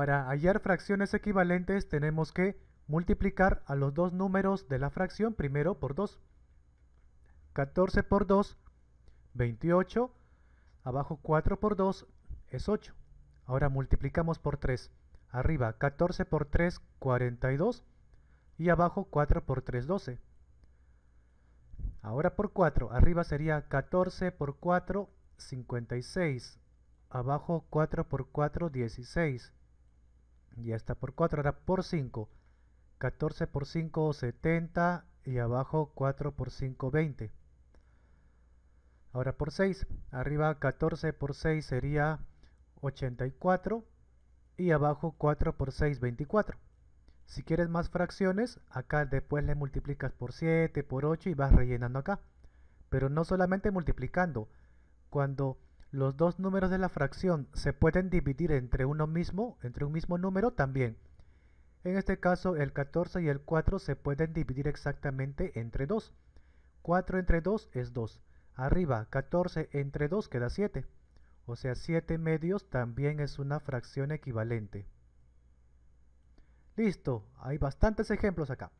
Para hallar fracciones equivalentes tenemos que multiplicar a los dos números de la fracción primero por 2. 14 por 2, 28, abajo 4 por 2 es 8. Ahora multiplicamos por 3. Arriba 14 por 3, 42 y abajo 4 por 3, 12. Ahora por 4, arriba sería 14 por 4, 56. Abajo 4 por 4, 16 ya está por 4, ahora por 5, 14 por 5, 70, y abajo 4 por 5, 20. Ahora por 6, arriba 14 por 6 sería 84, y abajo 4 por 6, 24. Si quieres más fracciones, acá después le multiplicas por 7, por 8 y vas rellenando acá. Pero no solamente multiplicando, cuando los dos números de la fracción se pueden dividir entre uno mismo, entre un mismo número también. En este caso el 14 y el 4 se pueden dividir exactamente entre 2. 4 entre 2 es 2. Arriba 14 entre 2 queda 7. O sea 7 medios también es una fracción equivalente. Listo, hay bastantes ejemplos acá.